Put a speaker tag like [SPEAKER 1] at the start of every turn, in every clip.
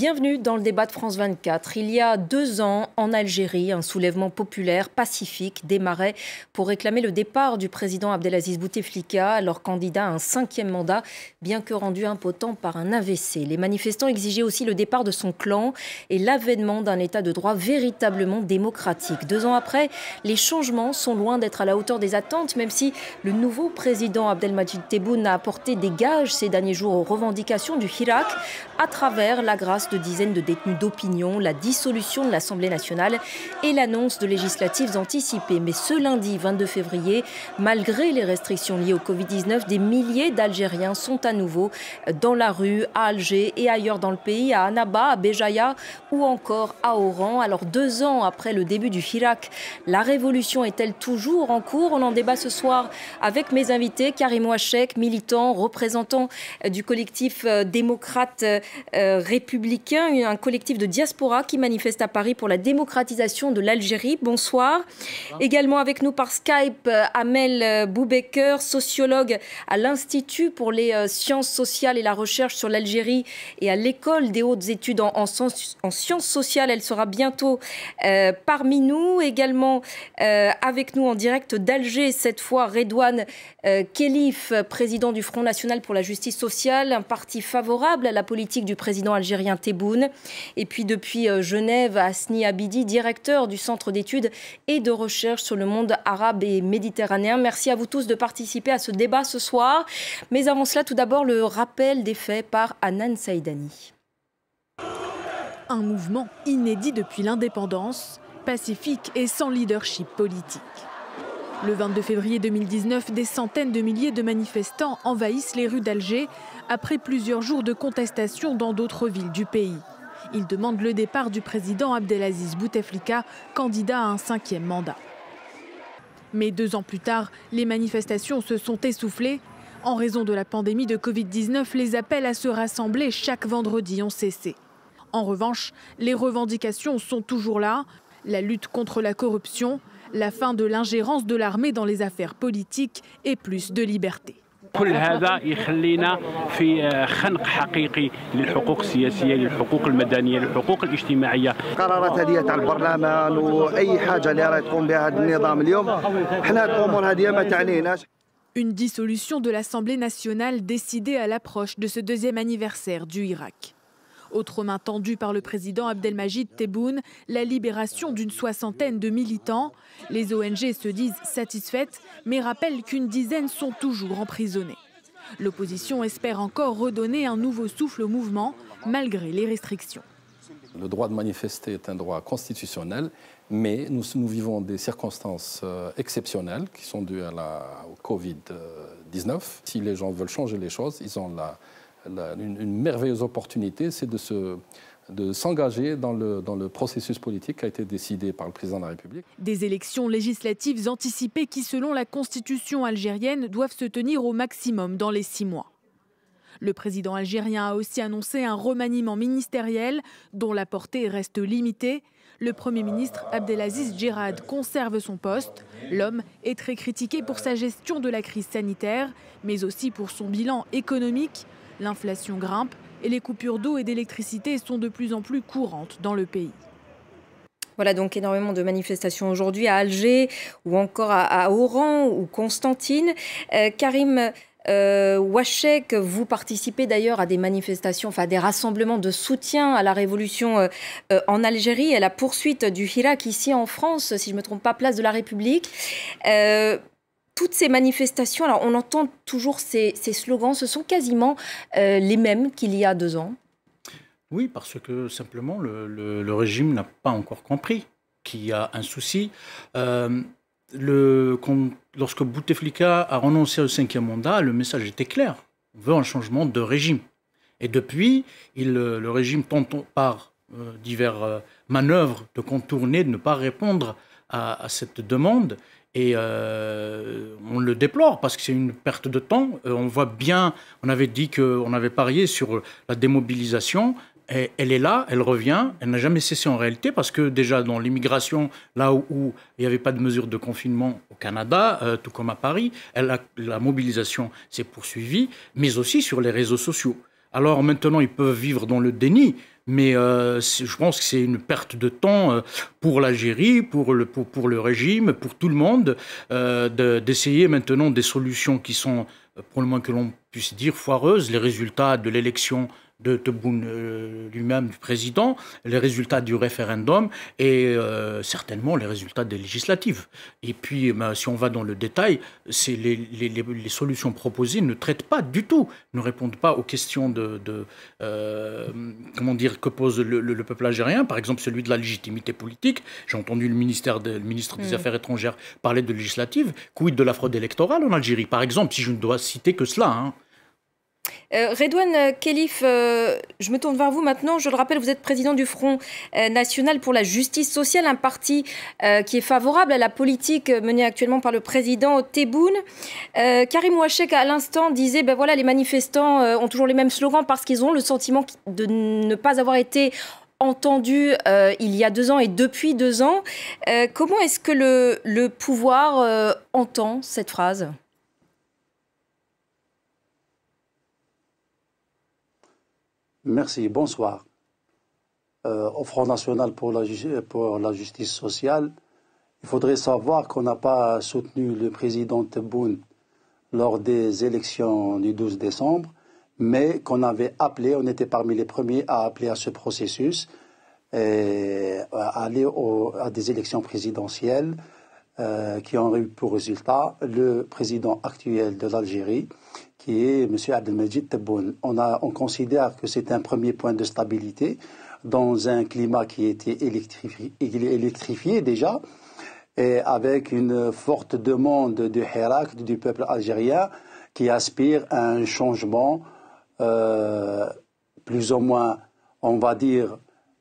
[SPEAKER 1] Bienvenue dans le débat de France 24. Il y a deux ans, en Algérie, un soulèvement populaire pacifique démarrait pour réclamer le départ du président Abdelaziz Bouteflika, alors candidat à un cinquième mandat, bien que rendu impotent par un AVC. Les manifestants exigeaient aussi le départ de son clan et l'avènement d'un État de droit véritablement démocratique. Deux ans après, les changements sont loin d'être à la hauteur des attentes, même si le nouveau président Abdelmajid Tebboune a apporté des gages ces derniers jours aux revendications du Hirak à travers la grâce de dizaines de détenus d'opinion, la dissolution de l'Assemblée nationale et l'annonce de législatives anticipées. Mais ce lundi 22 février, malgré les restrictions liées au Covid-19, des milliers d'Algériens sont à nouveau dans la rue, à Alger et ailleurs dans le pays, à Annaba, à Béjaïa ou encore à Oran. Alors deux ans après le début du Hirak, la révolution est-elle toujours en cours On en débat ce soir avec mes invités, Karim Ouachek, militant, représentant du collectif euh, démocrate euh, euh, républicain, un collectif de diaspora qui manifeste à Paris pour la démocratisation de l'Algérie. Bonsoir. Également avec nous par Skype, euh, Amel euh, Boubekeur, sociologue à l'Institut pour les sciences sociales et la recherche sur l'Algérie et à l'École des hautes études en, sciences sociales. Elle sera bientôt parmi nous. Également avec nous en direct d'Alger, cette fois Redouane Kelif, président du Front National pour la Justice sociale, un parti favorable à la politique du président algérien Tebboune. Et puis depuis euh, Genève, Asni Abidi, directeur du Centre d'études et de recherche sur le monde arabe et méditerranéen. Merci à vous tous de participer à ce débat ce soir. Mais avant cela, tout d'abord
[SPEAKER 2] le rappel des faits par Anan Saïdani. Un mouvement inédit depuis l'indépendance, pacifique et sans leadership politique. Le 22 février 2019, des centaines de milliers de manifestants envahissent les rues d'Alger après plusieurs jours de contestation dans d'autres villes du pays. Ils demandent le départ du président Abdelaziz Bouteflika, candidat à un cinquième mandat. Mais deux ans plus tard, les manifestations se sont essoufflées. En raison de la pandémie de Covid-19, les appels à se rassembler chaque vendredi ont cessé. En revanche, les revendications sont toujours là. La lutte contre la corruption, la fin de l'ingérence de l'armée dans les affaires politiques et plus de liberté. Une dissolution de l'Assemblée nationale décidée à l'approche de ce deuxième anniversaire du Irak. Autre main tendue par le président Abdelmajid Tebboune, la libération d'une soixantaine de militants. Les ONG se disent satisfaites, mais rappellent qu'une dizaine sont toujours emprisonnés. L'opposition espère encore redonner un nouveau souffle au mouvement, malgré les restrictions.
[SPEAKER 3] Le droit de manifester est un droit constitutionnel, mais nous, vivons des circonstances euh, exceptionnelles qui sont dues à la, Covid-19. Euh, si les gens veulent changer les choses, ils ont la, une, merveilleuse opportunité, c'est de s'engager dans le, processus politique qui a été décidé par le président de la République.
[SPEAKER 2] Des élections législatives anticipées qui, selon la constitution algérienne, doivent se tenir au maximum dans les six mois. Le président algérien a aussi annoncé un remaniement ministériel dont la portée reste limitée. Le Premier ministre Abdelaziz Djerad conserve son poste. L'homme est très critiqué pour sa gestion de la crise sanitaire, mais aussi pour son bilan économique. L'inflation grimpe et les coupures d'eau et d'électricité sont de plus en plus courantes dans le pays.
[SPEAKER 1] Voilà donc énormément de manifestations aujourd'hui à Alger ou encore à, Oran ou Constantine. Euh, Karim euh, Wachek, vous participez d'ailleurs à des manifestations, enfin des rassemblements de soutien à la révolution euh, euh, en Algérie et à la poursuite du Hirak ici en France, si je ne me trompe pas, place de la République toutes ces manifestations, on entend toujours ces, slogans, ce sont quasiment euh, les mêmes qu'il y a deux ans.
[SPEAKER 4] Oui, parce que simplement le, régime n'a pas encore compris qu'il y a un souci. Euh, lorsque Bouteflika a renoncé au cinquième mandat, le message était clair. On veut un changement de régime. Et depuis, le régime tente par euh, diverses manœuvres de contourner, de ne pas répondre à cette demande. Et euh, on le déplore parce que c'est une perte de temps. Euh, on voit bien, on avait dit qu'on avait parié sur la démobilisation. elle est là, elle revient, elle n'a jamais cessé en réalité parce que déjà dans l'immigration, là où, il n'y avait pas de mesure de confinement au Canada, euh, tout comme à Paris, la mobilisation s'est poursuivie, mais aussi sur les réseaux sociaux. Alors maintenant, ils peuvent vivre dans le déni, mais euh, je pense que c'est une perte de temps euh, pour l'Algérie, pour le, pour, le régime, pour tout le monde, euh, d'essayer maintenant des solutions qui sont, pour le moins que l'on puisse dire, foireuses. Les résultats de l'élection de Tebboune euh, lui-même, du président, les résultats du référendum et euh, certainement les résultats des législatives. Et puis, eh ben, si on va dans le détail, les, les, solutions proposées ne traitent pas du tout, ne répondent pas aux questions de, euh, comment dire, que pose le, peuple algérien, par exemple celui de la légitimité politique. J'ai entendu le, ministère ministre des mm. Affaires étrangères parler de législatives. Quid de la fraude électorale en Algérie, par exemple, si je ne dois citer que cela hein.
[SPEAKER 1] Euh, Redouane euh, Kelif, euh, je me tourne vers vous maintenant. Je le rappelle, vous êtes président du Front national pour la justice sociale, un parti qui est favorable à la politique menée actuellement par le président Tebboune. Karim Ouachek, à l'instant, disait ben voilà, les manifestants ont toujours les mêmes slogans parce qu'ils ont le sentiment de ne pas avoir été entendus il y a deux ans et depuis deux ans. comment est-ce que le pouvoir entend cette phrase
[SPEAKER 3] Merci, bonsoir. Euh, au Front National pour la, justice sociale, il faudrait savoir qu'on n'a pas soutenu le président Tebboune lors des élections du 12 décembre, mais qu'on avait appelé, on était parmi les premiers à appeler à ce processus, et à aller à des élections présidentielles euh, qui ont eu pour résultat le président actuel de l'Algérie, qui est M. Abdelmajid Tebboune. On, considère que c'est un premier point de stabilité dans un climat qui était électrifié, déjà, et avec une forte demande du Hirak, du peuple algérien, qui aspire à un changement euh, plus ou moins, on va dire,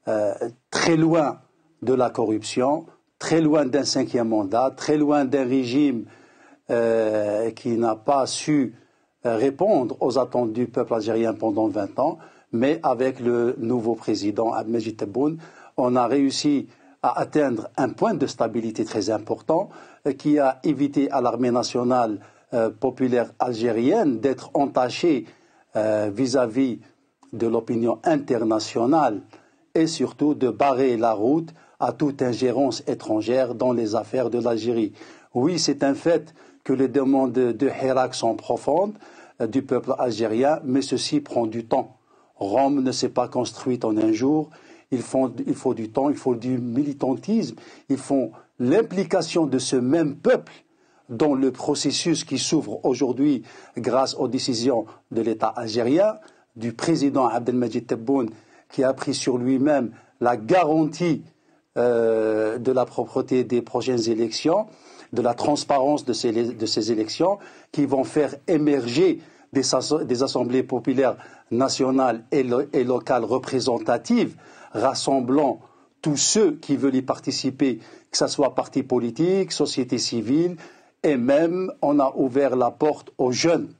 [SPEAKER 3] euh, très loin de la corruption, très loin d'un cinquième mandat, très loin d'un régime euh, qui n'a pas su euh, répondre aux attentes du peuple algérien pendant 20 ans, mais avec le nouveau président Abdelmajid Tebboune, on a réussi à atteindre un point de stabilité très important euh, qui a évité à l'armée nationale populaire algérienne d'être entachée vis-à-vis de l'opinion internationale et surtout de barrer la route à toute ingérence étrangère dans les affaires de l'Algérie. Oui, c'est un fait que les demandes de Hirak sont profondes euh, du peuple algérien, mais ceci prend du temps. Rome ne s'est pas construite en un jour. Il faut, il faut du temps, il faut du militantisme, il faut l'implication de ce même peuple dans le processus qui s'ouvre aujourd'hui grâce aux décisions de l'État algérien, du président Abdelmajid Tebboune qui a pris sur lui-même la garantie euh, de la propreté des prochaines élections, de la transparence de ces, de ces élections, qui vont faire émerger des, des assemblées populaires nationales et, locales représentatives, rassemblant tous ceux qui veulent y participer, que ce soit partis politiques, société civile, et même on a ouvert la porte aux jeunes,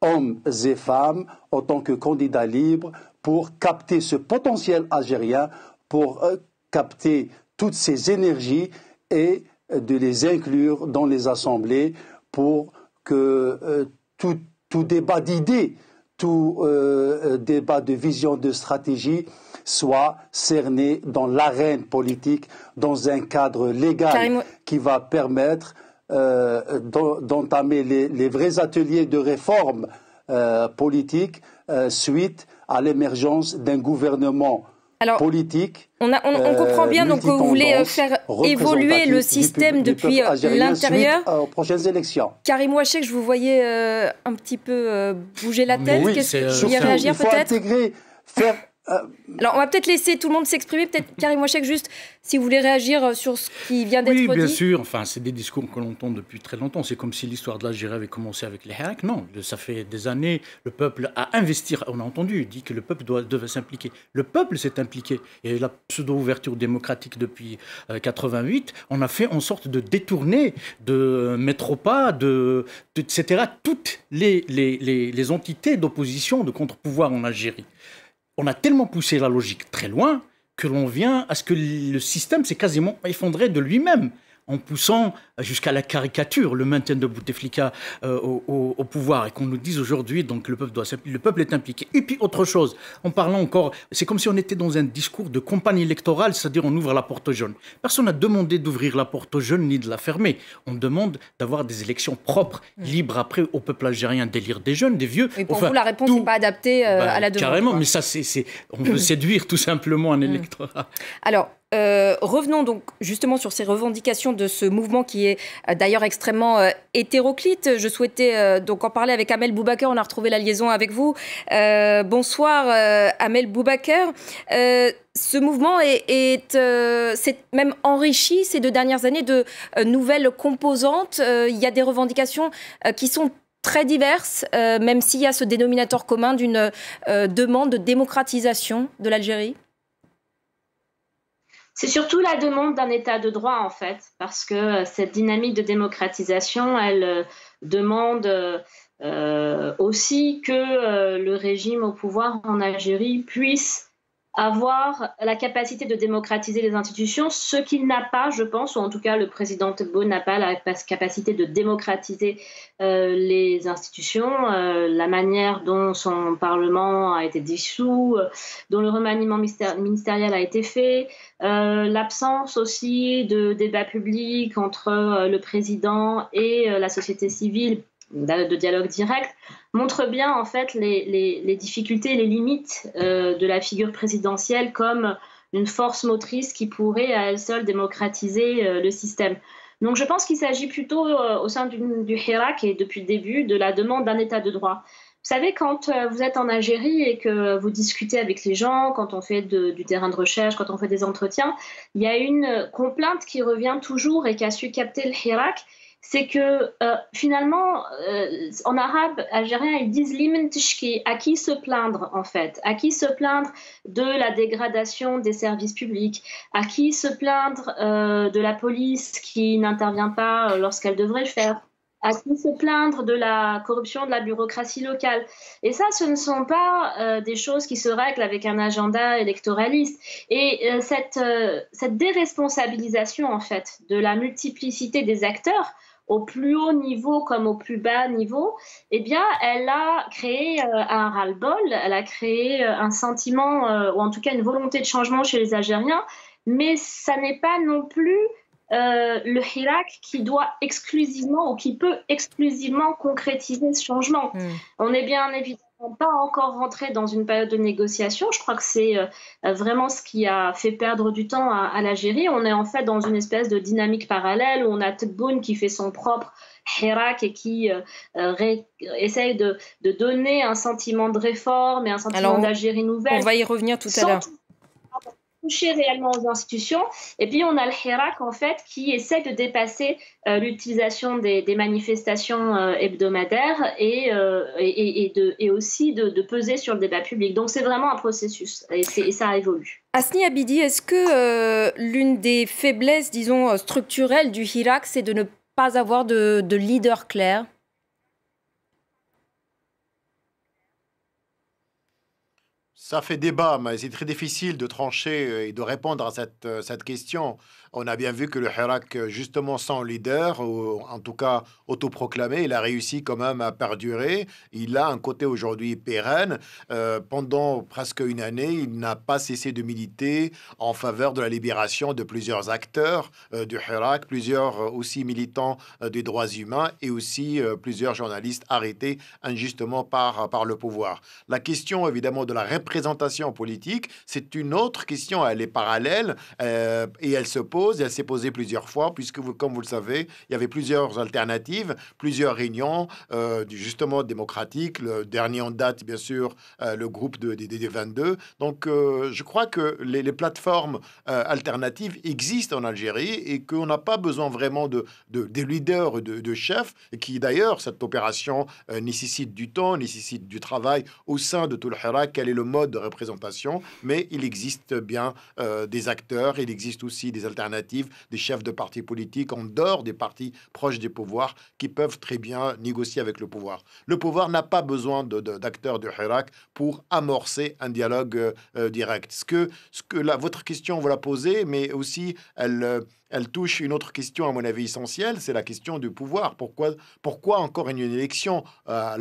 [SPEAKER 3] hommes et femmes, en tant que candidats libres, pour capter ce potentiel algérien, pour euh, capter toutes ces énergies et euh, de les inclure dans les assemblées pour que euh, tout, débat d'idées, tout euh, débat de vision, de stratégie soit cerné dans l'arène politique, dans un cadre légal qui va permettre d'entamer les, les, vrais ateliers de réforme politique suite à l'émergence d'un gouvernement politique.
[SPEAKER 2] On, on, comprend euh, bien donc que vous voulez euh, faire évoluer le système depuis euh, l'intérieur.
[SPEAKER 3] Aux prochaines élections.
[SPEAKER 1] Karim Ouachek, je vous voyais un petit peu bouger la tête. Qu'est-ce que vous réagir peut-être euh, alors, on va peut-être laisser tout le monde s'exprimer. Peut-être, Karim Wachek, juste si vous voulez réagir euh, sur ce qui vient d'être dit. Oui, bien
[SPEAKER 4] sûr. Enfin, c'est des discours que l'on entend depuis très longtemps. C'est comme si l'histoire de l'Algérie avait commencé avec les Hark. Non, ça fait des années. Le peuple a investi. On a entendu, dit que le peuple devait s'impliquer. Le peuple s'est impliqué. Et la pseudo-ouverture démocratique depuis 88, euh, on a fait en sorte de détourner de mettre de, de etc., toutes les, les entités d'opposition, de contre-pouvoir en Algérie on a tellement poussé la logique très loin que l'on vient à ce que le système s'est quasiment effondré de lui-même en poussant jusqu'à la caricature le maintien de Bouteflika euh, au, pouvoir et qu'on nous dise aujourd'hui donc le peuple doit le peuple est impliqué. Et puis autre chose, en parlant encore, c'est comme si on était dans un discours de campagne électorale, c'est-à-dire on ouvre la porte aux jeunes. Personne n'a demandé d'ouvrir la porte aux jeunes ni de la fermer. On demande d'avoir des élections propres, mm. libres après au peuple algérien d'élire des jeunes, des vieux. Et pour vous la
[SPEAKER 1] réponse n'est pas adaptée euh, bah, à la demande. Carrément, mais ça
[SPEAKER 4] c'est on veut séduire tout simplement un électorat.
[SPEAKER 1] Alors euh, revenons donc justement sur ces revendications de ce mouvement qui est euh, d'ailleurs extrêmement euh, hétéroclite. Je souhaitais donc en parler avec Amel Boubaker. On a retrouvé la liaison avec vous. bonsoir Amel Boubaker. ce mouvement s'est est même enrichi ces deux dernières années de nouvelles composantes. Il y a des revendications qui sont très diverses, même s'il y a ce dénominateur commun
[SPEAKER 5] d'une demande de démocratisation de l'Algérie. C'est surtout la demande d'un État de droit, en fait, parce que euh, cette dynamique de démocratisation, elle euh, demande euh, aussi que le régime au pouvoir en Algérie puisse avoir la capacité de démocratiser les institutions, ce qu'il n'a pas, je pense, ou en tout cas le président Thébault n'a pas la capacité de démocratiser euh, les institutions, euh, la manière dont son Parlement a été dissous, euh, dont le remaniement ministériel a été fait, l'absence aussi de débat public entre le président et la société civile de dialogue direct, montre bien en fait les, difficultés, les limites euh, de la figure présidentielle comme une force motrice qui pourrait à elle seule démocratiser euh, le système. Donc je pense qu'il s'agit plutôt euh, au sein du, du Hirak et depuis le début de la demande d'un état de droit. Vous savez, quand vous êtes en Algérie et que vous discutez avec les gens, quand on fait du terrain de recherche, quand on fait des entretiens, il y a une complainte qui revient toujours et qui a su capter le Hirak c'est que euh, finalement, euh, en arabe algérien, ils disent tishki », à qui se plaindre en fait, à qui se plaindre de la dégradation des services publics, à qui se plaindre euh, de la police qui n'intervient pas lorsqu'elle devrait le faire, à qui se plaindre de la corruption de la bureaucratie locale. Et ça, ce ne sont pas des choses qui se règlent avec un agenda électoraliste. Et cette, cette déresponsabilisation, en fait, de la multiplicité des acteurs au plus haut niveau comme au plus bas niveau, eh bien, elle a créé euh, un ras-le-bol, elle a créé euh, un sentiment, euh, ou en tout cas une volonté de changement chez les Algériens, mais ça n'est pas non plus le Hirak qui doit exclusivement ou qui peut exclusivement concrétiser ce changement. Hmm. On est bien évidemment pas encore rentré dans une période de négociation. Je crois que c'est euh, vraiment ce qui a fait perdre du temps à, l'Algérie. On est en fait dans une espèce de dynamique parallèle où on a Tebboune qui fait son propre Hirak et qui euh, euh, essaye de, de, donner un sentiment de réforme et un sentiment d'Algérie nouvelle. On va y revenir tout à l'heure toucher réellement aux institutions. Et puis, on a le Hirak, en fait, qui essaie de dépasser euh, l'utilisation des, manifestations euh, hebdomadaires euh, et, et, et, et aussi de, peser sur le débat public. Donc, c'est vraiment un processus et, et ça évolue. Asni Abidi, est-ce
[SPEAKER 1] que l'une des faiblesses, disons, structurelles du Hirak, c'est de ne pas avoir de, de leader clair
[SPEAKER 6] Ça fait débat, mais c'est très difficile de trancher et de répondre à cette, euh, cette question on a bien vu que le Hirak, euh, justement sans leader, ou en tout cas autoproclamé, il a réussi quand même à perdurer. Il a un côté aujourd'hui pérenne. Euh, pendant presque une année, il n'a pas cessé de militer en faveur de la libération de plusieurs acteurs euh, du Hirak, plusieurs aussi militants des droits humains et aussi plusieurs journalistes arrêtés injustement par, par le pouvoir. La question évidemment de la représentation politique, c'est une autre question. Elle est parallèle et elle se pose elle s'est posée plusieurs fois, puisque, vous, comme vous le savez, il y avait plusieurs alternatives, plusieurs réunions, euh, justement démocratiques. Le dernier en date, bien sûr, euh, le groupe des de, dd 22. Donc, euh, je crois que les, plateformes alternatives existent en Algérie et qu'on n'a pas besoin vraiment de, de, leaders, de, de chefs, et qui d'ailleurs, cette opération nécessite du temps, nécessite du travail au sein de tout le Hira, quel est le mode de représentation, mais il existe bien des acteurs, il existe aussi des alternatives Natives, des chefs de partis politiques en dehors des partis proches des pouvoirs qui peuvent très bien négocier avec le pouvoir. Le pouvoir n'a pas besoin d'acteurs de, Hirak pour amorcer un dialogue euh, euh, direct. Ce que, ce que votre question, vous la poser, mais aussi elle, euh, elle touche une autre question, à mon avis, essentielle, c'est la question du pouvoir. Pourquoi, pourquoi encore une élection euh, euh,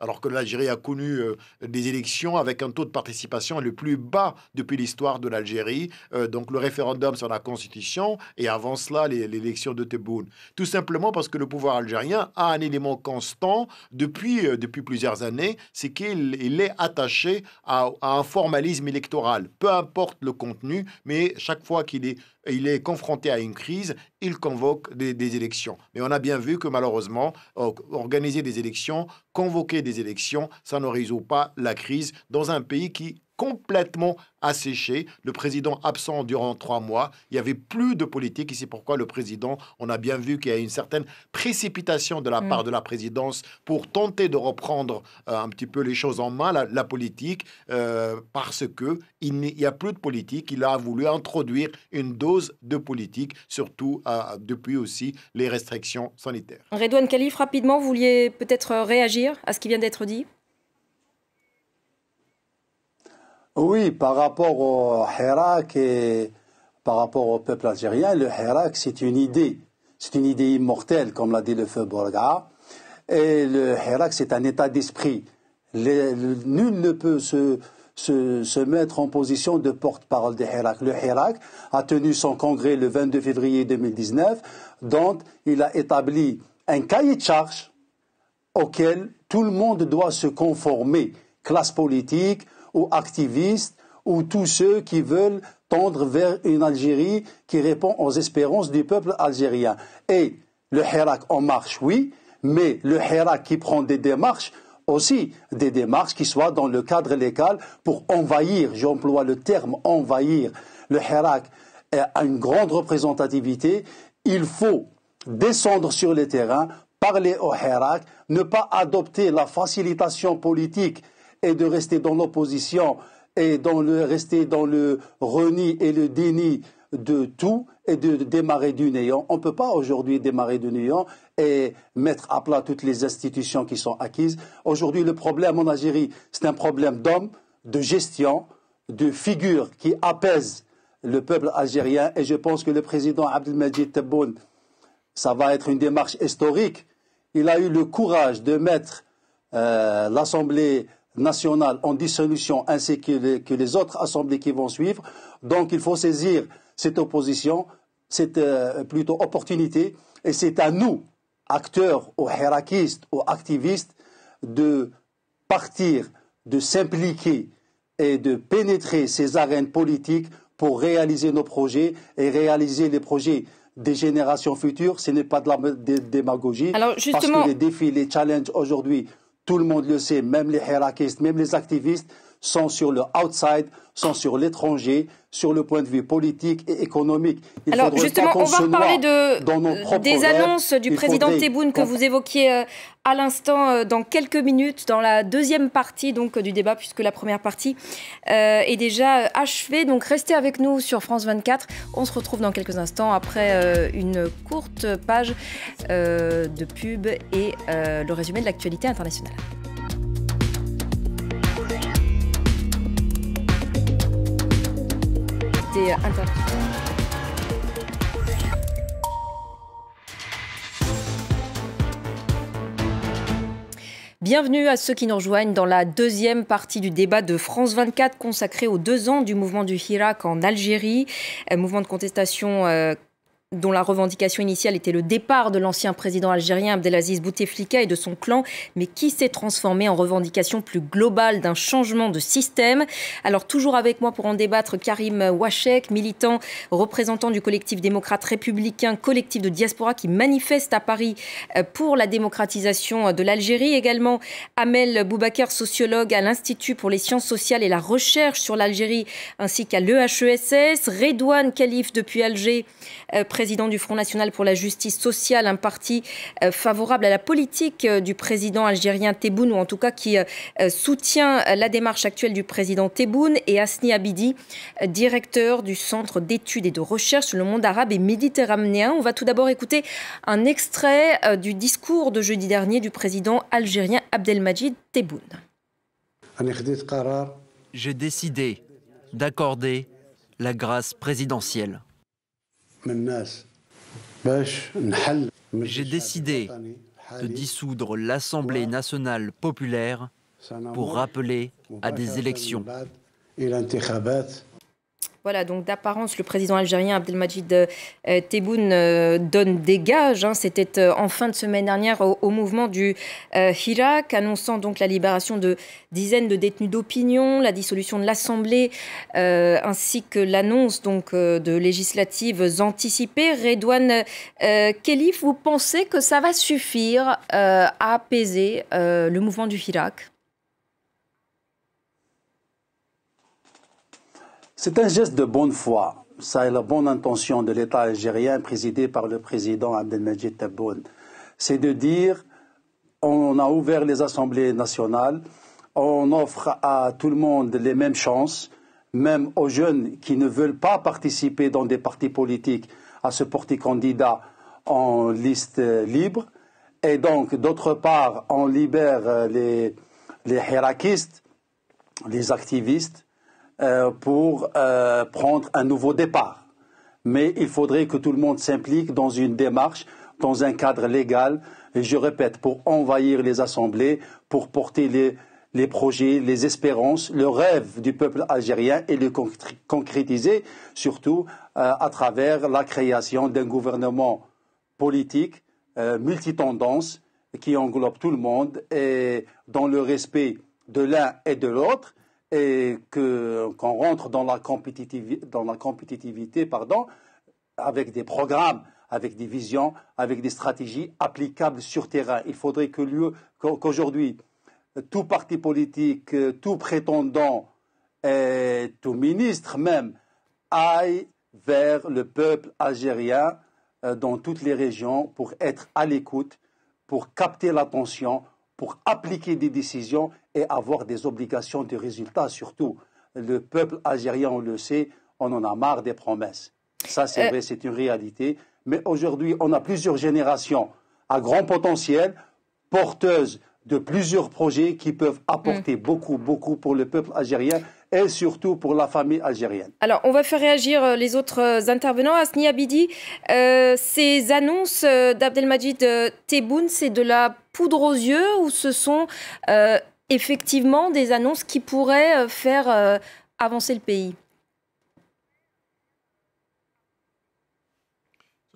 [SPEAKER 6] alors que, l'Algérie a connu euh, des élections avec un taux de participation le plus bas depuis l'histoire de l'Algérie, donc le référendum sur la Constitution et avant cela l'élection de Tebboune Tout simplement parce que le pouvoir algérien a un élément constant depuis, plusieurs années, c'est qu'il est attaché à un formalisme électoral, peu importe le contenu, mais chaque fois qu'il est il est confronté à une crise, il convoque des, élections. Mais on a bien vu que malheureusement, organiser des élections, convoquer des élections, ça ne résout pas la crise dans un pays qui complètement asséché. Le président absent durant trois mois. Il n'y avait plus de politique. Et c'est pourquoi le président, on a bien vu qu'il y a une certaine précipitation de la mm. part de la présidence pour tenter de reprendre euh, un petit peu les choses en main, la, politique, euh, parce qu'il il n'y a plus de politique. Il a voulu introduire une dose de politique, surtout euh, depuis aussi les restrictions sanitaires.
[SPEAKER 1] Redouane Khalif, rapidement, vous vouliez peut-être réagir à ce qui vient d'être dit
[SPEAKER 3] Oui, par rapport au Hirak et par rapport au peuple algérien, le Hirak, c'est une idée. C'est une idée immortelle, comme l'a dit le feu Borga. Et le Hirak, c'est un état d'esprit. nul ne peut se, mettre en position de porte-parole de Hirak. Le Hirak a tenu son congrès le 22 février 2019, dont il a établi un cahier de charge auquel tout le monde doit se conformer, classe politique, ou activistes ou tous ceux qui veulent tendre vers une Algérie qui répond aux espérances du peuple algérien. Et le Hirak en marche, oui, mais le Hirak qui prend des démarches, aussi des démarches qui soient dans le cadre légal pour envahir, j'emploie le terme envahir, le Hirak a une grande représentativité, il faut descendre sur le terrain, parler au Hirak, ne pas adopter la facilitation politique et de rester dans l'opposition et de rester dans le reni et le déni de tout et de démarrer du néant. On ne peut pas aujourd'hui démarrer du néant et mettre à plat toutes les institutions qui sont acquises. Aujourd'hui, le problème en Algérie, c'est un problème d'hommes, de gestion, de figures qui apaisent le peuple algérien. Et je pense que le président Abdelmajid Tebboune, ça va être une démarche historique. Il a eu le courage de mettre euh, l'Assemblée nationale en dissolution ainsi que les, autres assemblées qui vont suivre. Donc il faut saisir cette opposition, cette euh, plutôt opportunité, et c'est à nous, acteurs ou hiérarchistes ou activistes, de partir, de s'impliquer et de pénétrer ces arènes politiques pour réaliser nos projets et réaliser les projets des générations futures. Ce n'est pas de la démagogie. Parce que les défis, les challenges aujourd'hui tout le monde le sait, même les hiérarchistes, même les activistes, sont sur le outside, sont sur l'étranger, sur le point de vue politique et économique. Alors justement, on, va parler de, euh, des annonces du président Tebboune que vous
[SPEAKER 1] évoquiez euh, à l'instant euh, dans quelques minutes, dans la deuxième partie donc, du débat, puisque la première partie est déjà achevée. Donc restez avec nous sur France 24. On se retrouve dans quelques instants après une courte page de pub et le résumé de l'actualité internationale. Euh, Bienvenue à ceux qui nous rejoignent dans la deuxième partie du débat de France 24 consacré aux deux ans du mouvement du Hirak en Algérie, euh, mouvement de contestation euh, dont la revendication initiale était le départ de l'ancien président algérien Abdelaziz Bouteflika et de son clan, mais qui s'est transformé en revendication plus globale d'un changement de système. Alors toujours avec moi pour en débattre, Karim Wachek, militant, représentant du collectif démocrate républicain, collectif de diaspora qui manifeste à Paris euh, pour la démocratisation de l'Algérie. Également Amel Boubaker, sociologue à l'Institut pour les sciences sociales et la recherche sur l'Algérie, ainsi qu'à l'EHESS. Redouane Khalif depuis Alger, euh, président du Front National pour la Justice Sociale, un parti euh, favorable à la politique euh, du président algérien Tebboune, ou en tout cas qui soutient la démarche actuelle du président Tebboune, et Asni Abidi, directeur du Centre d'études et de recherche sur le monde arabe et méditerranéen. On va tout d'abord écouter un extrait du discours de jeudi dernier du président algérien Abdelmajid Tebboune.
[SPEAKER 3] J'ai décidé d'accorder la grâce présidentielle j'ai décidé de dissoudre l'Assemblée nationale populaire pour rappeler à des élections.
[SPEAKER 1] Voilà, donc d'apparence, le président algérien Abdelmajid euh, Tebboune euh, donne des gages. Hein. C'était euh, en fin de semaine dernière au, mouvement du Hirak, annonçant donc la libération de dizaines de détenus d'opinion, la dissolution de l'Assemblée, ainsi que l'annonce donc de législatives anticipées. Redouane Kelif, vous pensez que ça va suffire à apaiser le mouvement du Hirak
[SPEAKER 3] C'est un geste de bonne foi. Ça est la bonne intention de l'État algérien présidé par le président Abdelmajid Tebboune. C'est de dire on a ouvert les assemblées nationales, on offre à tout le monde les mêmes chances, même aux jeunes qui ne veulent pas participer dans des partis politiques à se porter candidat en liste libre. Et donc, d'autre part, on libère les, les les activistes, euh, pour euh, prendre un nouveau départ. Mais il faudrait que tout le monde s'implique dans une démarche, dans un cadre légal, et je répète, pour envahir les assemblées, pour porter les, projets, les espérances, le rêve du peuple algérien et le concrétiser, surtout euh, à travers la création d'un gouvernement politique euh, multitendance qui englobe tout le monde et dans le respect de l'un et de l'autre et qu'on rentre dans la, compétitivité, avec des programmes, avec des visions, avec des stratégies applicables sur terrain. Il faudrait que lieu qu'aujourd'hui, tout parti politique, tout prétendant, et tout ministre même, aille vers le peuple algérien euh, dans toutes les régions pour être à l'écoute, pour capter l'attention, pour appliquer des décisions et avoir des obligations de résultats surtout. Le peuple algérien, on le sait, on en a marre des promesses. Ça, c'est euh, vrai, c'est une réalité. Mais aujourd'hui, on a plusieurs générations à grand potentiel, porteuses de plusieurs projets qui peuvent apporter mm. beaucoup, beaucoup pour le peuple algérien et surtout pour la famille algérienne.
[SPEAKER 1] Alors, on va faire réagir euh, les autres euh, intervenants. Asni Abidi, euh, ces annonces d'Abdelmadjid Tebboune, c'est de la poudre aux yeux ou ce sont effectivement des annonces qui pourraient faire avancer le pays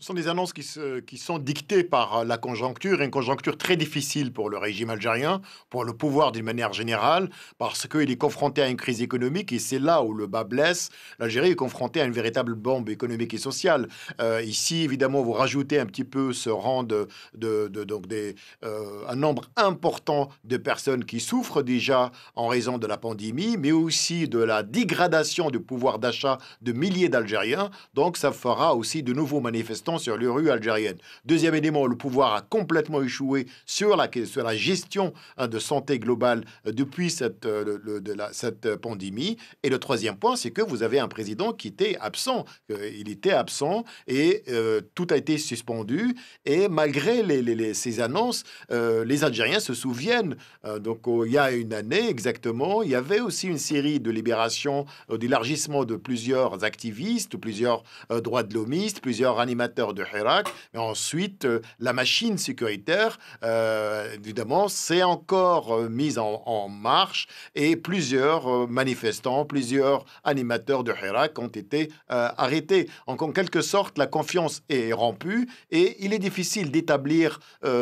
[SPEAKER 6] Ce sont des annonces qui, se, qui, sont dictées par euh, la conjoncture, une conjoncture très difficile pour le régime algérien, pour le pouvoir d'une manière générale, parce qu'il est confronté à une crise économique et c'est là où le bas blesse. L'Algérie est confrontée à une véritable bombe économique et sociale. Euh, ici, évidemment, vous rajoutez un petit peu ce rang de, donc des, euh, un nombre important de personnes qui souffrent déjà en raison de la pandémie, mais aussi de la dégradation du pouvoir d'achat de milliers d'Algériens. Donc, ça fera aussi de nouveaux manifestants sur les rues algériennes. Deuxième élément, le pouvoir a complètement échoué sur la, sur la gestion hein, de santé globale euh, depuis cette, euh, de la, cette euh, pandémie. Et le troisième point, c'est que vous avez un président qui était absent. Il était absent et tout a été suspendu. Et malgré les, ces annonces, les Algériens se souviennent. donc, il y a une année exactement, il y avait aussi une série de libérations, d'élargissement de plusieurs activistes, plusieurs droits de l'homiste, plusieurs animateurs de Hirak. Mais ensuite, euh, la machine sécuritaire, euh, évidemment, s'est encore euh, mise en, marche et plusieurs manifestants, plusieurs animateurs de Hirak ont été arrêtés. en quelque sorte, la confiance est rompue et il est difficile d'établir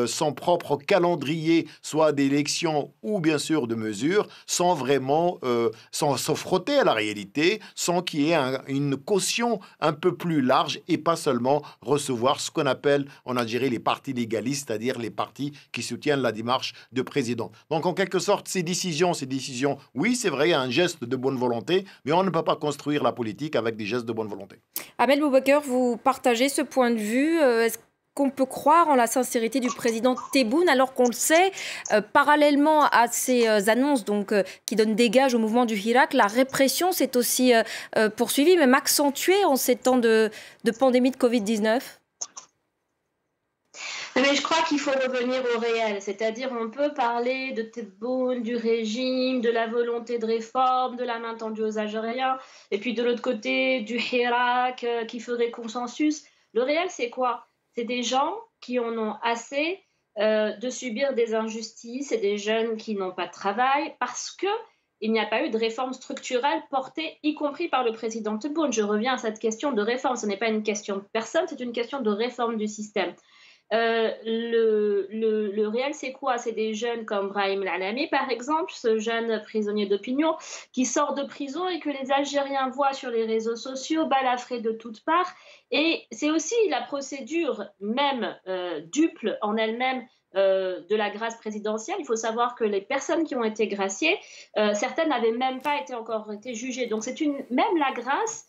[SPEAKER 6] son propre calendrier, soit d'élection ou bien sûr de mesures, sans vraiment sans se frotter à la réalité, sans qu'il y ait une caution un peu plus large et pas seulement recevoir ce qu'on appelle en Algérie les partis légalistes, c'est-à-dire les partis qui soutiennent la démarche de président. Donc en quelque sorte, ces décisions, ces décisions, oui, c'est vrai, un geste de bonne volonté, mais on ne peut pas construire la politique avec des gestes de bonne volonté.
[SPEAKER 1] Abel Boubaker, vous partagez ce point de vue. Euh, est-ce qu'on peut croire en la sincérité du président Tebboune alors qu'on le sait, euh, parallèlement à ces euh, annonces donc, euh, qui donnent des gages au mouvement du Hirak, la répression s'est aussi poursuivie, même accentuée en ces temps de, pandémie de Covid-19
[SPEAKER 2] mais je crois
[SPEAKER 5] qu'il faut revenir au réel, c'est-à-dire on peut parler de Tebboune, du régime, de la volonté de réforme, de la main tendue aux Algériens, et puis de l'autre côté du Hirak qui ferait consensus. Le réel, c'est quoi c'est des gens qui en ont assez euh, de subir des injustices et des jeunes qui n'ont pas de travail parce que il n'y a pas eu de réforme structurelle portée, y compris par le président Tebboune. Je reviens à cette question de réforme. Ce n'est pas une question de personne, c'est une question de réforme du système. Euh, le, réel, c'est quoi C'est des jeunes comme Brahim Lalami, par exemple, ce jeune prisonnier d'opinion qui sort de prison et que les Algériens voient sur les réseaux sociaux, balafrés de toutes parts. Et c'est aussi la procédure même euh, duple en elle-même euh, de la grâce présidentielle. Il faut savoir que les personnes qui ont été graciées, certaines n'avaient même pas été encore été jugées. Donc c'est une même la grâce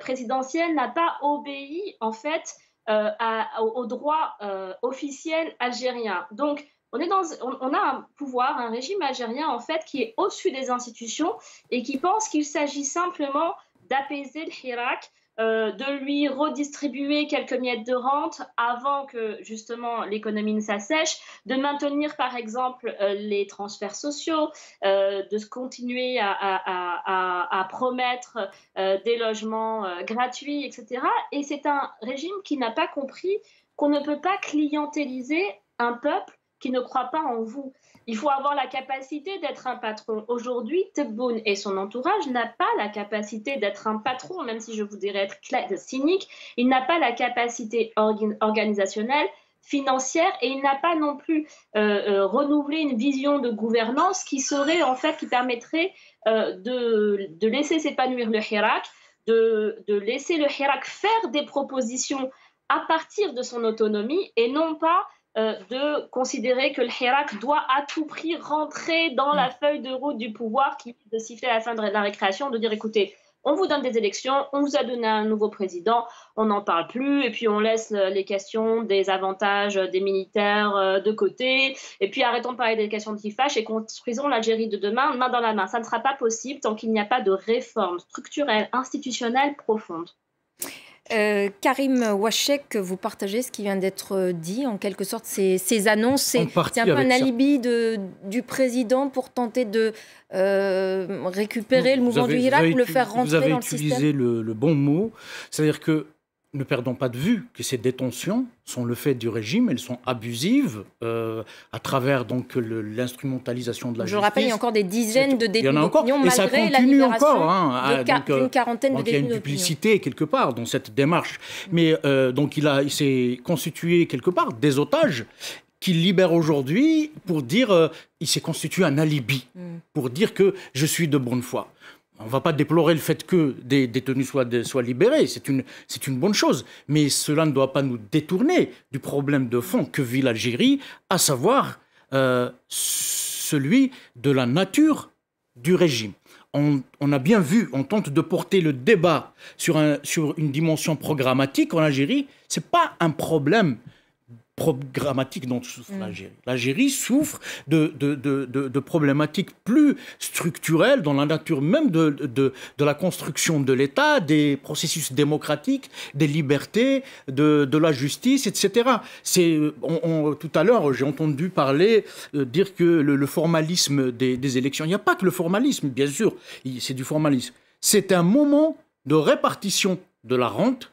[SPEAKER 5] présidentielle n'a pas obéi en fait euh, au, droit euh, officiel algérien. Donc, on, est dans, on, a un pouvoir, un régime algérien en fait qui est au-dessus des institutions et qui pense qu'il s'agit simplement d'apaiser le Hirak euh, de lui redistribuer quelques miettes de rente avant que justement l'économie ne s'assèche, de maintenir par exemple euh, les transferts sociaux, euh, de continuer à promettre des logements gratuits, etc. Et c'est un régime qui n'a pas compris qu'on ne peut pas clientéliser un peuple qui ne croit pas en vous. Il faut avoir la capacité d'être un patron. Aujourd'hui, Tebboune et son entourage n'a pas la capacité d'être un patron, même si je vous dirais être cynique. Il n'a pas la capacité organisationnelle, financière, et il n'a pas non plus euh, euh, renouvelé une vision de gouvernance qui serait en fait qui permettrait euh, de, laisser s'épanouir le Hirak, de, de laisser le Hirak faire des propositions à partir de son autonomie et non pas euh, de considérer que le Hirak doit à tout prix rentrer dans la mm. feuille de route du pouvoir qui est de siffler à la fin de la récréation, de dire écoutez, on vous donne des élections, on vous a donné un nouveau président, on n'en parle plus, et puis on laisse euh, les questions des avantages euh, des militaires de côté, et puis arrêtons de parler des questions qui fâchent et construisons l'Algérie de demain main dans la main. Ça ne sera pas possible tant qu'il n'y a pas de réforme structurelle, institutionnelle profonde.
[SPEAKER 1] Euh, Karim Wachek, vous partagez ce qui vient d'être euh, dit, en quelque sorte, ces, annonces. C'est un peu un alibi de, du président pour tenter de euh, récupérer le mouvement du Irak ou le faire rentrer dans le système. Vous
[SPEAKER 4] avez utilisé le bon mot. C'est-à-dire que ne perdons pas de vue que ces détentions sont le fait du régime, elles sont abusives euh, à travers donc l'instrumentalisation de la justice. Je rappelle, il y a encore
[SPEAKER 1] des dizaines de détenus d'opinion malgré ça continue la encore, hein, ah, euh, une quarantaine de détenus Il y a une
[SPEAKER 4] duplicité quelque part dans cette démarche. Mais euh, donc il, s'est constitué quelque part des otages qu'il libère aujourd'hui pour dire, il s'est constitué un alibi, mm. pour dire que je suis de bonne foi on ne va pas déplorer le fait que des détenus soient, libérés, c'est une, une, bonne chose, mais cela ne doit pas nous détourner du problème de fond que vit l'Algérie, à savoir euh, celui de la nature du régime. On, a bien vu, on tente de porter le débat sur, un, sur une dimension programmatique en Algérie, ce n'est pas un problème programmatique dont souffre mm. l'Algérie. L'Algérie souffre de, de, de, problématiques plus structurelles dans la nature même de, la construction de l'État, des processus démocratiques, des libertés, de, la justice, etc. C'est, tout à l'heure, j'ai entendu parler, euh, dire que le, formalisme des, des élections, il n'y a pas que le formalisme, bien sûr, c'est du formalisme. C'est un moment de répartition de la rente,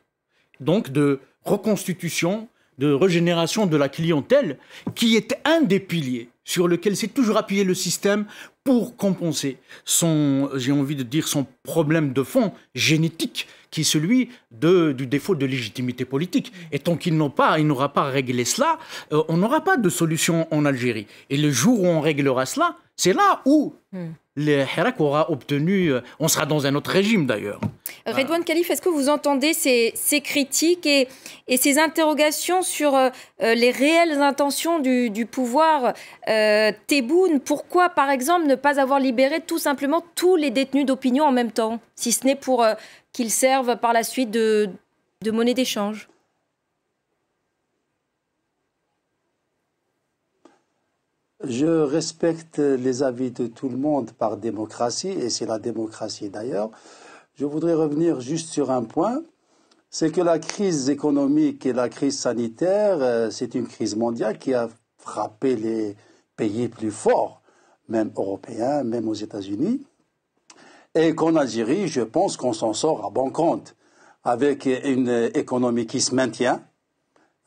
[SPEAKER 4] donc de reconstitution de régénération de la clientèle, qui est un des piliers sur lequel s'est toujours appuyé le système pour compenser son, j'ai envie de dire, son problème de fond génétique, qui est celui du défaut de légitimité politique. Et tant qu'il n'aura pas, réglé cela, euh, on n'aura pas de solution en Algérie. Et le jour où on réglera cela, c'est là où le hmm. les Hirak aura obtenu, euh, on sera dans un autre régime d'ailleurs.
[SPEAKER 1] Redouane Khalif, est-ce que vous entendez ces, critiques et, ces interrogations sur euh, euh, les réelles intentions du, pouvoir euh, Tebboune Pourquoi, par exemple, ne pas avoir libéré tout simplement tous les détenus d'opinion en même temps, si ce n'est pour euh, qu'ils servent par la suite de monnaie d'échange
[SPEAKER 3] Je respecte les avis de tout le monde par démocratie, et c'est la démocratie d'ailleurs. Je voudrais revenir juste sur un point, c'est que la crise économique et la crise sanitaire, euh, c'est une crise mondiale qui a frappé les pays plus forts, même européens, même aux États-Unis, et qu'en Algérie, je pense qu'on s'en sort à bon compte, avec une économie qui se maintient,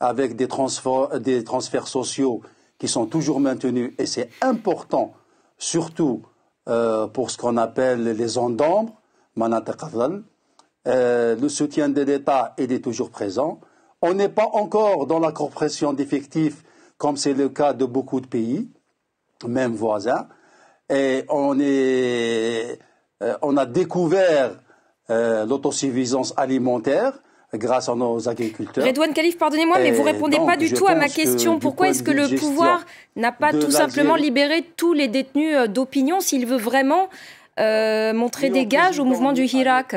[SPEAKER 3] avec des transferts, sociaux qui sont toujours maintenus, et c'est important, surtout euh, pour ce qu'on appelle les zones euh, le soutien de l'État, est toujours présent. On n'est pas encore dans la compression d'effectifs comme c'est le cas de beaucoup de pays, même voisins. Et on, est, euh, a découvert euh, l'autosuffisance alimentaire grâce à nos agriculteurs. Redouane
[SPEAKER 1] Khalif, pardonnez-moi, mais vous ne répondez pas du tout à ma question. Pourquoi est-ce que le pouvoir n'a pas tout simplement libéré tous les détenus d'opinion s'il veut vraiment euh, montrer des gages au mouvement du Hirak.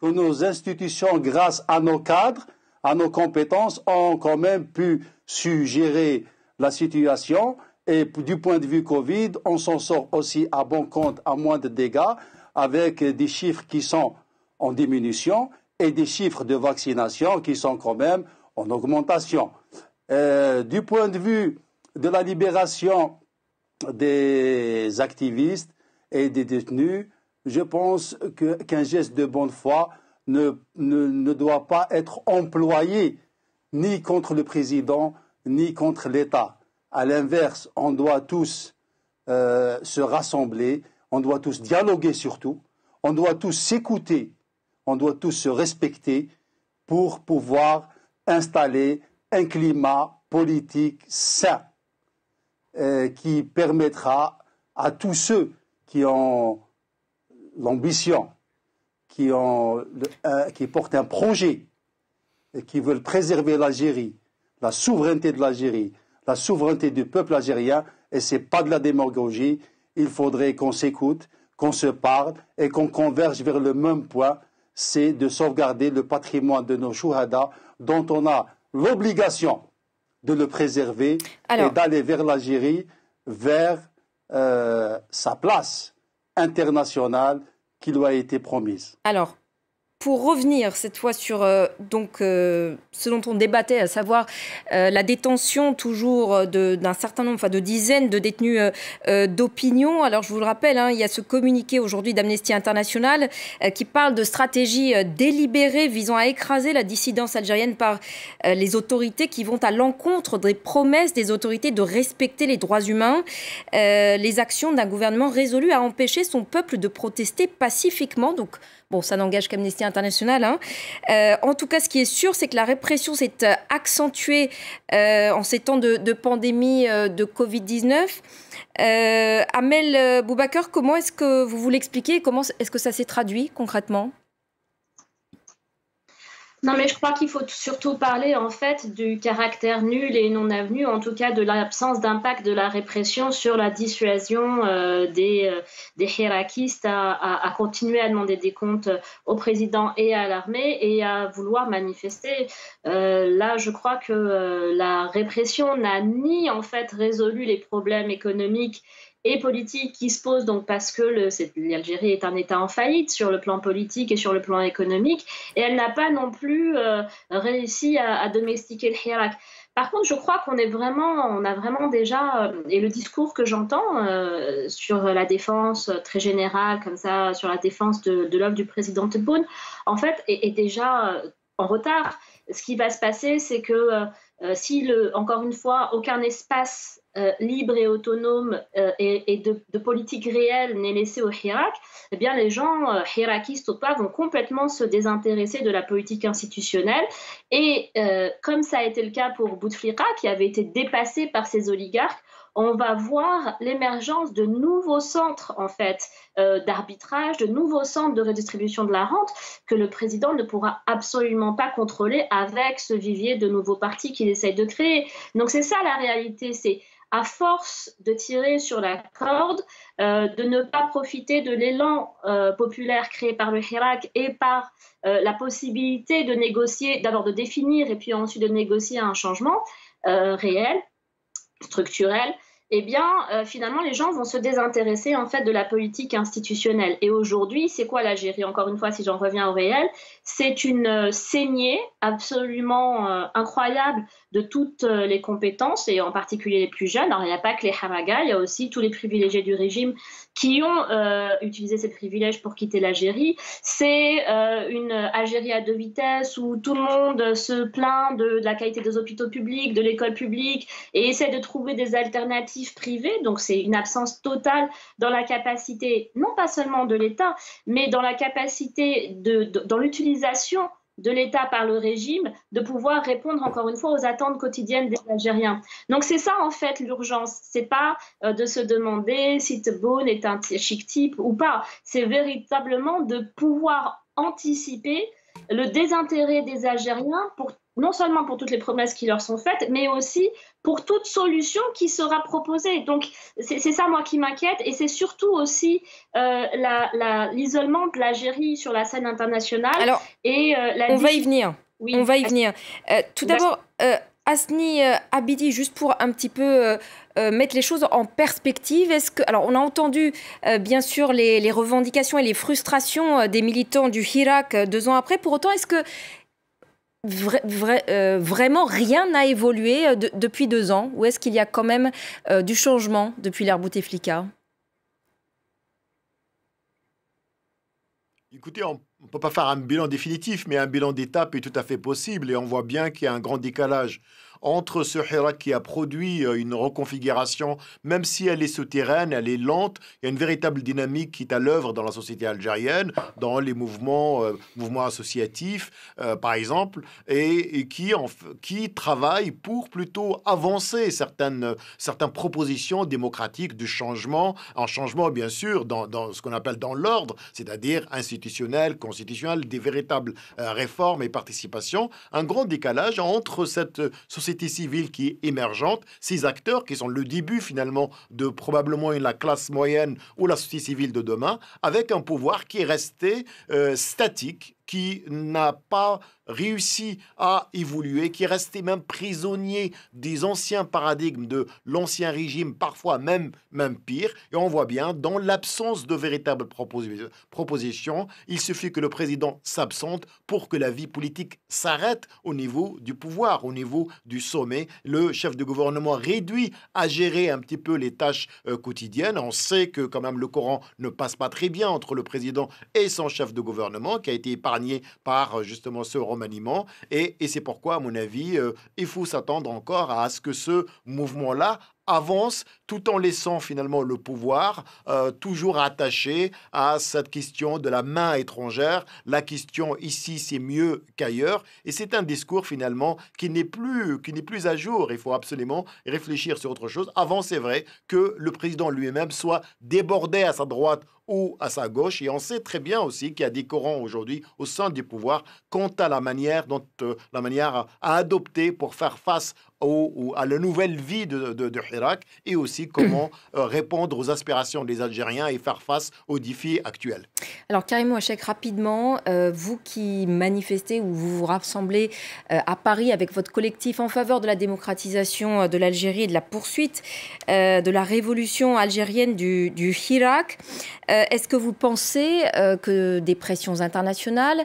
[SPEAKER 3] Que nos institutions, grâce à nos cadres, à nos compétences, ont quand même pu suggérer la situation. Et du point de vue Covid, on s'en sort aussi à bon compte, à moins de dégâts, avec des chiffres qui sont en diminution et des chiffres de vaccination qui sont quand même en augmentation. Euh, du point de vue de la libération des activistes, et des détenus, je pense qu'un geste de bonne foi ne, ne, doit pas être employé ni contre le président ni contre l'État. À l'inverse, on doit tous euh, se rassembler, on doit tous dialoguer surtout, on doit tous s'écouter, on doit tous se respecter pour pouvoir installer un climat politique sain euh, qui permettra à tous ceux qui ont l'ambition, qui, euh, qui portent un projet, et qui veulent préserver l'Algérie, la souveraineté de l'Algérie, la souveraineté du peuple algérien, et ce n'est pas de la démagogie. Il faudrait qu'on s'écoute, qu'on se parle et qu'on converge vers le même point, c'est de sauvegarder le patrimoine de nos chouhada dont on a l'obligation de le préserver et d'aller vers l'Algérie, vers euh, sa place internationale qui lui a été promise
[SPEAKER 1] pour revenir cette fois sur euh, donc, euh, ce dont on débattait, à savoir euh, la détention toujours d'un certain nombre, enfin de dizaines de détenus d'opinion. Alors je vous le rappelle, hein, il y a ce communiqué aujourd'hui d'Amnesty International qui parle de stratégies délibérées visant à écraser la dissidence algérienne par les autorités qui vont à l'encontre des promesses des autorités de respecter les droits humains, les actions d'un gouvernement résolu à empêcher son peuple de protester pacifiquement. Donc, Bon, ça n'engage qu'Amnesty International. Hein. Euh, en tout cas, ce qui est sûr, c'est que la répression s'est euh, accentuée euh, en ces temps de, de pandémie euh, de Covid-19. Euh, Amel Boubacar, comment est-ce
[SPEAKER 5] que vous vous expliquer Comment est-ce que ça s'est traduit concrètement non, mais je crois qu'il faut surtout parler en fait du caractère nul et non avenu, en tout cas de l'absence d'impact de la répression sur la dissuasion euh, des, euh, hiérarchistes à, continuer à demander des comptes euh, au président et à l'armée et à vouloir manifester. là, je crois que la répression n'a ni en fait résolu les problèmes économiques et politique qui se pose donc parce que l'Algérie est, un État en faillite sur le plan politique et sur le plan économique, et elle n'a pas non plus euh, réussi à, domestiquer le Hirak. Par contre, je crois qu'on est vraiment, on a vraiment déjà, euh, et le discours que j'entends euh, sur la défense très générale, comme ça, sur la défense de, l'œuvre du président Tebboune, en fait, est, déjà en retard. Ce qui va se passer, c'est que si, le, encore une fois, aucun espace euh, libre et autonome euh, et, de, politique réelle n'est laissée au Hirak, eh bien les gens euh, hirakistes ou pas vont complètement se désintéresser de la politique institutionnelle. Et comme ça a été le cas pour Bouteflika, qui avait été dépassé par ses oligarques, on va voir l'émergence de nouveaux centres en fait d'arbitrage, de nouveaux centres de redistribution de la rente que le président ne pourra absolument pas contrôler avec ce vivier de nouveaux partis qu'il essaye de créer. Donc c'est ça la réalité, c'est à force de tirer sur la corde, euh, de ne pas profiter de l'élan euh, populaire créé par le Hirak et par euh, la possibilité de négocier, d'abord de définir et puis ensuite de négocier un changement réel, structurel, eh bien, finalement, les gens vont se désintéresser en fait de la politique institutionnelle. Et aujourd'hui, c'est quoi l'Algérie Encore une fois, si j'en reviens au réel, c'est une saignée absolument incroyable de toutes euh, les compétences et en particulier les plus jeunes. Alors, il n'y a pas que les Hamaga, il y a aussi tous les privilégiés du régime qui ont euh, utilisé ces privilèges pour quitter l'Algérie. C'est euh, une Algérie à deux vitesses où tout le monde se plaint de, la qualité des hôpitaux publics, de l'école publique et essaie de trouver des alternatives privées. Donc, c'est une absence totale dans la capacité, non pas seulement de l'État, mais dans la capacité, dans l'utilisation de l'État par le régime, de pouvoir répondre encore une fois aux attentes quotidiennes des Algériens. Donc c'est ça en fait l'urgence. C'est pas euh, de se demander si Tebboune est un chic type ou pas. C'est véritablement de pouvoir anticiper le désintérêt des Algériens pour non seulement pour toutes les promesses qui leur sont faites, mais aussi pour toute solution qui sera proposée. Donc, c'est ça, moi, qui m'inquiète. Et c'est surtout aussi euh, l'isolement de l'Algérie sur la scène internationale. Alors, et, euh, on va y venir.
[SPEAKER 1] On va y venir. Euh, tout d'abord, Asni Abidi, juste pour un petit peu mettre les choses en perspective, est-ce que, alors on a entendu bien sûr les, les, revendications et les frustrations des militants du Hirak deux ans après, pour autant est-ce que euh, vraiment rien n'a évolué euh, depuis deux ans Ou est-ce qu'il y a quand même euh, du changement depuis l'ère Bouteflika
[SPEAKER 6] Écoutez, on ne peut pas faire un bilan définitif, mais un bilan d'étape est tout à fait possible et on voit bien qu'il y a un grand décalage entre ce Hirak qui a produit euh, une reconfiguration, même si elle est souterraine, elle est lente, il y a une véritable dynamique qui est à l'œuvre dans la société algérienne, dans les mouvements, euh, mouvements associatifs, euh, par exemple, et, qui, en, qui travaille pour plutôt avancer certaines, propositions démocratiques du changement, en changement, bien sûr, dans, ce qu'on appelle dans l'ordre, c'est-à-dire institutionnel, constitutionnel, des véritables réformes et participations, un grand décalage entre cette société civile qui est émergente, ces acteurs qui sont le début finalement de probablement la classe moyenne ou la société civile de demain, avec un pouvoir qui est resté euh, statique qui n'a pas réussi à évoluer, qui est resté même prisonnier des anciens paradigmes de l'ancien régime, parfois même, même pire. Et on voit bien, dans l'absence de véritables propositions, il suffit que le président s'absente pour que la vie politique s'arrête au niveau du pouvoir, au niveau du sommet. Le chef de gouvernement réduit à gérer un petit peu les tâches euh, quotidiennes. On sait que quand même le Coran ne passe pas très bien entre le président et son chef de gouvernement, qui a été épargné par euh, justement ce remaniement. Et, c'est pourquoi, à mon avis, euh, il faut s'attendre encore à ce que ce mouvement-là avance tout en laissant finalement le pouvoir euh, toujours attaché à cette question de la main étrangère. La question ici, c'est mieux qu'ailleurs. Et c'est un discours finalement qui n'est plus, qui n'est plus à jour. Il faut absolument réfléchir sur autre chose. Avant, c'est vrai que le président lui-même soit débordé à sa droite ou à sa gauche. Et on sait très bien aussi qu'il y a des courants aujourd'hui au sein du pouvoir quant à la manière dont euh, la manière à, adopter pour faire face au, à la nouvelle vie de, de, Hirak et aussi comment euh, répondre aux aspirations des Algériens et faire face aux défis actuels.
[SPEAKER 1] Alors Karim Ouachek, rapidement, euh, vous qui manifestez ou vous vous rassemblez à Paris avec votre collectif en faveur de la démocratisation de l'Algérie et de la poursuite de la révolution algérienne du, du Hirak, euh, est-ce que vous pensez euh, que des pressions internationales,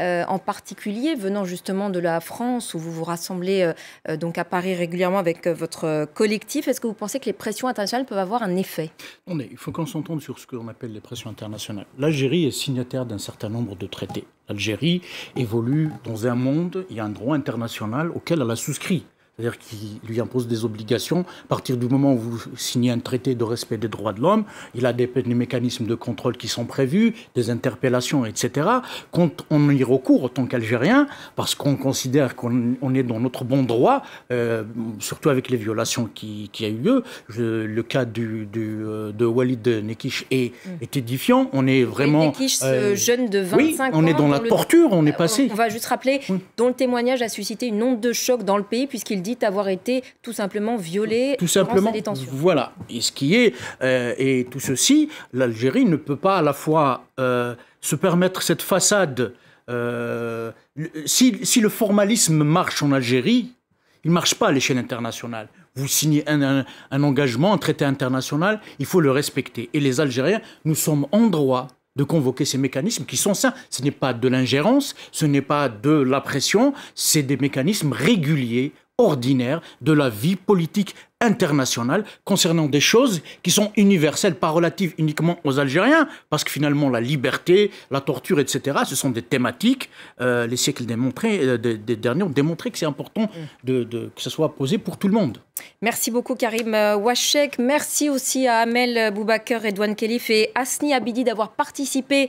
[SPEAKER 1] euh, en particulier venant justement de la France, où vous vous rassemblez donc à Paris régulièrement avec votre collectif, est-ce que vous pensez que les pressions internationales peuvent avoir un effet
[SPEAKER 4] Il faut qu'on s'entende sur ce qu'on appelle les pressions internationales. L'Algérie est signataire d'un certain nombre de traités. L'Algérie évolue dans un monde, il y a un droit international auquel elle a souscrit c'est-à-dire qu'il lui impose des obligations. À partir du moment où vous signez un traité de respect des droits de l'homme, il a des, mécanismes de contrôle qui sont prévus, des interpellations, etc. Quand on y recourt en tant qu'Algérien, parce qu'on considère qu'on est dans notre bon droit, euh, surtout avec les violations qui, qui a eu lieu, le cas du, euh, de Walid Nekish est, mm. est édifiant. On est vraiment... Nekish, ce euh, jeune de 25 oui, on est dans la torture, on est passé. On, va
[SPEAKER 1] juste rappeler, dont le témoignage a suscité une onde de choc dans le pays, puisqu'il dites avoir été tout simplement violé tout sa détention.
[SPEAKER 4] Voilà. Et ce qui est, euh, et tout ceci, l'Algérie ne peut pas à la fois euh, se permettre cette façade. Euh, si, si, le formalisme marche en Algérie, il ne marche pas à l'échelle internationale. Vous signez un, un engagement, un traité international, il faut le respecter. Et les Algériens, nous sommes en droit de convoquer ces mécanismes qui sont sains. Ce n'est pas de l'ingérence, ce n'est pas de la pression, c'est des mécanismes réguliers ordinaire de la vie politique internationales concernant des choses qui sont universelles, pas relatives uniquement aux Algériens, parce que finalement la liberté, la torture, etc., ce sont des thématiques. Euh, les siècles démontrés, euh, des, derniers ont démontré que c'est important de, que ce soit posé pour tout le monde.
[SPEAKER 1] Merci beaucoup Karim euh, Wachek. Merci aussi à Amel Boubaker, Edouane Kelif et Asni Abidi d'avoir participé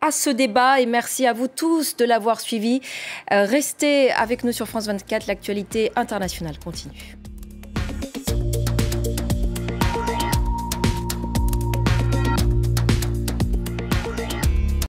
[SPEAKER 1] à ce débat et merci à vous tous de l'avoir suivi. Restez avec nous sur France 24, l'actualité internationale continue.